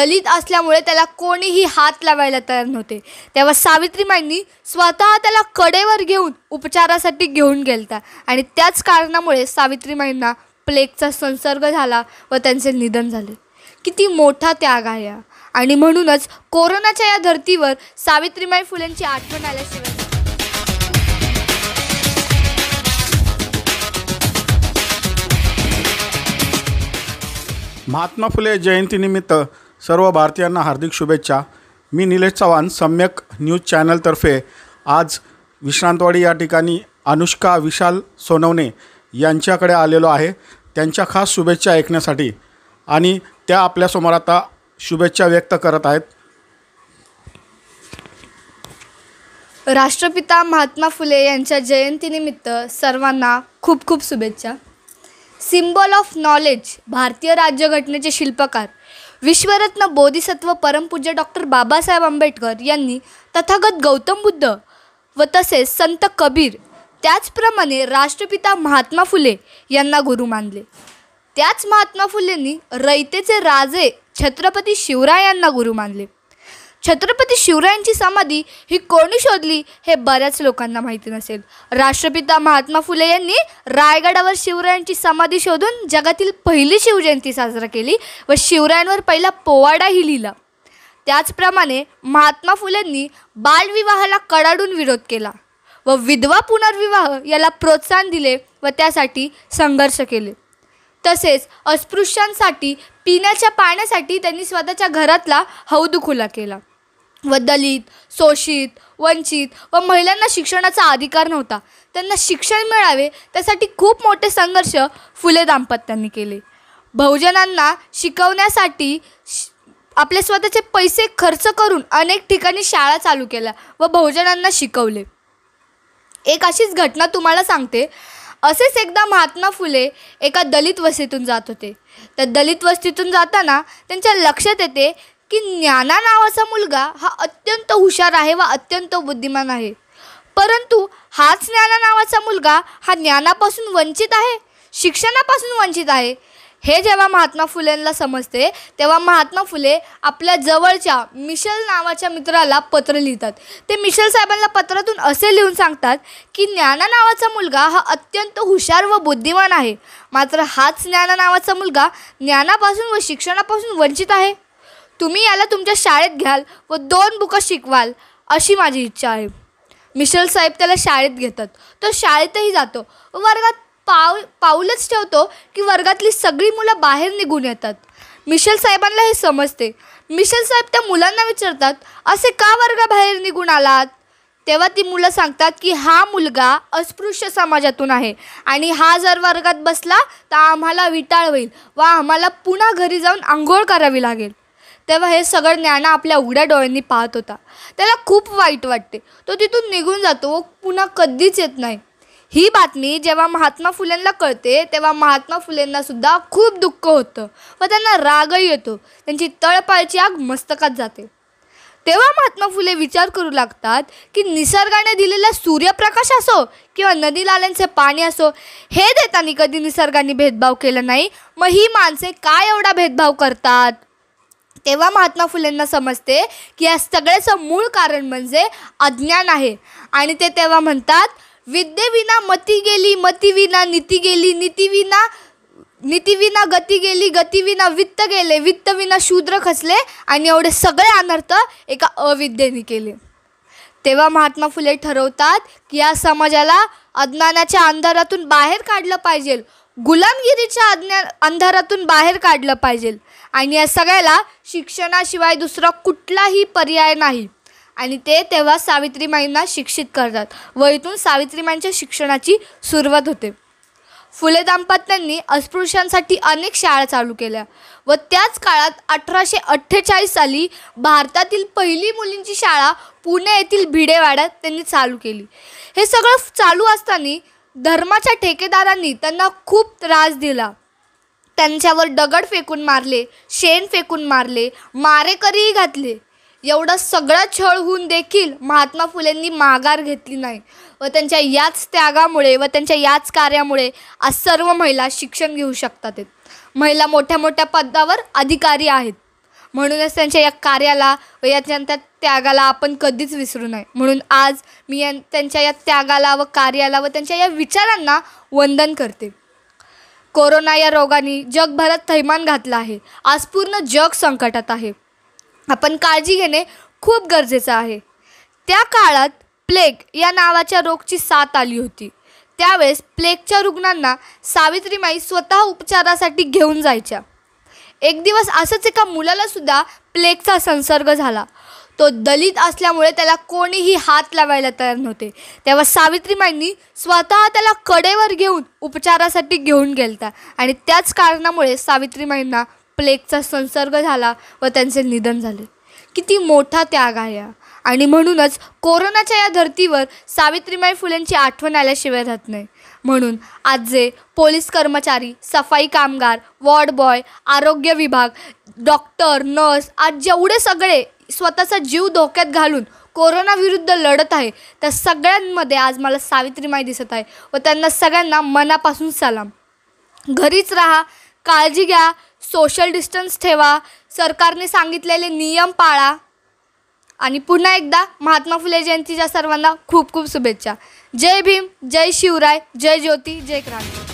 दलित असल्यामुळे त्याला कोणीही हात लावायला तयार नव्हते तेव्हा सावित्रीबाईंनी स्वतः त्याला कडेवर घेऊन उपचारासाठी घेऊन गेलता आणि त्याच कारणामुळे सावित्रीबाईंना प्लेगचा संसर्ग झाला व त्यांचे निधन झाले किती मोठा त्याग आहे आणि म्हणूनच कोरोनाच्या या धर्तीवर सावित्रीबाई फुलेंची आठवण आल्याशिवाय महात्मा फुले जयंतीनिमित्त सर्व भारतीयांना हार्दिक शुभेच्छा मी निलेश चव्हाण सम्यक न्यूज चॅनलतर्फे आज विश्रांतवाडी या ठिकाणी अनुष्का विशाल सोनवणे यांच्याकडे आलेलो आहे त्यांच्या खास शुभेच्छा ऐकण्यासाठी आणि त्या आपल्यासमोर आता शुभेच्छा व्यक्त करत आहेत राष्ट्रपिता महात्मा फुले यांच्या जयंतीनिमित्त सर्वांना खूप खूप शुभेच्छा सिम्बॉल ऑफ नॉलेज भारतीय राज्यघटनेचे शिल्पकार विश्वरत्न बोधिसत्व परमपूज्य डॉक्टर बाबासाहेब आंबेडकर यांनी तथागत गौतम बुद्ध व तसेच संत कबीर त्याचप्रमाणे राष्ट्रपिता महात्मा फुले यांना गुरु मानले त्याच महात्मा फुलेंनी रयतेचे राजे छत्रपती शिवरायांना गुरु मानले छत्रपती शिवरायांची समाधी ही कोणी शोधली हे बऱ्याच लोकांना माहिती नसेल राष्ट्रपिता महात्मा फुले यांनी रायगडावर शिवरायांची समाधी शोधून जगातील पहिली शिवजयंती साजरा केली व शिवरायांवर पहिला पोवाडाही लिहिला त्याचप्रमाणे महात्मा फुलेंनी बालविवाहाला कडाडून विरोध केला व विधवा पुनर्विवाह याला प्रोत्साहन दिले व त्यासाठी संघर्ष केले तसेच अस्पृश्यांसाठी पिण्याच्या पाण्यासाठी त्यांनी स्वतःच्या घरातला हौद खुला केला व दलित शोषित वंचित व महिलांना शिक्षणाचा अधिकार नव्हता त्यांना शिक्षण मिळावे त्यासाठी खूप मोठे संघर्ष फुले दाम्पत्यांनी केले बहुजनांना शिकवण्यासाठी श आपले स्वतःचे पैसे खर्च करून अनेक ठिकाणी शाळा चालू केल्या व बहुजनांना शिकवले एक अशीच घटना तुम्हाला सांगते असेच एकदा महात्मा फुले एका दलित वस्तीतून जात होते त्या दलित वस्तीतून जाताना त्यांच्या लक्षात येते की ज्ञाना नावाचा मुलगा हा अत्यंत हुशार आहे व अत्यंत बुद्धिमान आहे परंतु हाच ज्ञाना नावाचा मुलगा हा ज्ञानापासून वंचित आहे शिक्षणापासून वंचित आहे हे जेव्हा महात्मा फुलेंना समजते तेव्हा महात्मा फुले आपल्या जवळच्या मिशेल नावाच्या मित्राला पत्र लिहितात ते मिशेल साहेबांना पत्रातून असे लिहून सांगतात की ज्ञाना नावाचा मुलगा हा अत्यंत हुशार व बुद्धिमान आहे मात्र हाच ज्ञाना नावाचा मुलगा ज्ञानापासून व शिक्षणापासून वंचित आहे तुम्ही याला तुमच्या शाळेत घ्याल व दोन बुकं शिकवाल अशी माझी इच्छा आहे मिशेल साहेब त्याला शाळेत घेतात तो शाळेतही जातो वर्गात पाव पाऊलच ठेवतो की वर्गातली सगळी मुलं बाहेर निघून येतात मिशेल साहेबांना हे समजते मिशेल साहेब त्या मुलांना विचारतात असे का वर्गाबाहेर निघून आलात तेव्हा ती मुलं सांगतात की हा मुलगा अस्पृश्य समाजातून आहे आणि हा जर वर्गात बसला तर आम्हाला विटाळ होईल व आम्हाला पुन्हा घरी जाऊन आंघोळ करावी लागेल तेव्हा हे सगळं ज्ञाना आपल्या उघड्या डोळ्यांनी पाहत होता त्याला खूप वाईट वाटते तो तिथून निघून जातो पुन्हा कधीच येत नाही ही बातमी जेव्हा महात्मा फुलेंना कळते तेव्हा महात्मा फुलेंना सुद्धा खूप दुःख होतं व त्यांना रागही येतो त्यांची तळपाळची आग मस्तकात जाते तेव्हा महात्मा फुले विचार करू लागतात की निसर्गाने दिलेला सूर्यप्रकाश असो किंवा नदी पाणी असो हे देताना कधी निसर्गाने भेदभाव केला नाही मग ही माणसे काय एवढा भेदभाव करतात तेव्हा महात्मा फुलेंना समजते की या सगळ्याचं मूळ कारण म्हणजे अज्ञान आहे आणि ते तेव्हा म्हणतात विद्येविना मती गेली मतीविना नीती गेली नीतीविना नीतीविना गती गेली गतीविना वित्त गेले वित्तविना शूद्र खचले आणि एवढे सगळे अनर्थ एका अविद्येने केले तेव्हा महात्मा फुले ठरवतात की या समाजाला अज्ञानाच्या अंधारातून बाहेर काढलं पाहिजे गुलामगिरीच्या अज्ञा अंधारातून बाहेर काढलं पाहिजे आणि या सगळ्याला शिक्षणाशिवाय दुसरा कुठलाही पर्याय नाही आणि ते तेव्हा सावित्रीमाईंना शिक्षित करतात व इथून सावित्रीमाईंच्या शिक्षणाची सुरुवात होते फुले दाम्पत्यांनी अस्पृश्यांसाठी अनेक शाळा चालू केल्या व त्याच काळात अठराशे अठ्ठेचाळीस साली भारतातील पहिली मुलींची शाळा पुणे येथील भिडेवाड्यात त्यांनी चालू केली हे सगळं चालू असताना धर्माच्या ठेकेदारांनी त्यांना खूप त्रास दिला त्यांच्यावर दगड फेकून मारले शेण फेकून मारले मारेकरीही घातले एवढं सगळं छळ होऊन देखील महात्मा फुलेंनी माघार घेतली नाही व त्यांच्या याच त्यागामुळे व त्यांच्या याच कार्यामुळे आज सर्व महिला शिक्षण घेऊ शकतात महिला मोठ्या मोठ्या पदावर अधिकारी आहेत म्हणूनच त्यांच्या या कार्याला व या त्यांच्या त्यागाला आपण कधीच विसरू नये म्हणून आज मी त्यांच्या या त्यागाला व कार्याला व त्यांच्या या विचारांना वंदन करते कोरोना या रोगाने जगभरात थैमान घातलं आहे आज पूर्ण जग संकटात आहे आपण काळजी घेणे खूप गरजेचं आहे त्या काळात प्लेग या नावाच्या रोगची साथ आली होती त्यावेळेस प्लेगच्या रुग्णांना सावित्रीमाई स्वतः उपचारासाठी घेऊन जायच्या एक दिवस असंच एका मुलालासुद्धा प्लेगचा संसर्ग झाला तो दलित असल्यामुळे त्याला कोणीही हात लावायला तयार नव्हते तेव्हा सावित्रीबाईंनी स्वतः त्याला कडेवर घेऊन उपचारासाठी घेऊन गेलता आणि त्याच कारणामुळे सावित्रीबाईंना प्लेगचा संसर्ग झाला व त्यांचे निधन झाले किती मोठा त्याग आहे आणि म्हणूनच कोरोनाच्या या धर्तीवर सावित्रीबाई फुलेंची आठवण आल्याशिवाय राहत नाही म्हणून आज जे पोलीस कर्मचारी सफाई कामगार वॉर्ड बॉय आरोग्य विभाग डॉक्टर नर्स आज जेवढे सगळे स्वतःचा जीव धोक्यात घालून कोरोनाविरुद्ध लढत आहे त्या सगळ्यांमध्ये आज मला सावित्रीमाई दिसत आहे व त्यांना सगळ्यांना मनापासून सलाम घरीच राहा काळजी घ्या सोशल डिस्टन्स ठेवा सरकारने सांगितलेले नियम पाळा आणि पुन्हा एकदा महात्मा फुले जयंतीच्या सर्वांना खूप खूप शुभेच्छा जय भीम जय शिवराय जय ज्योती जय क्रांती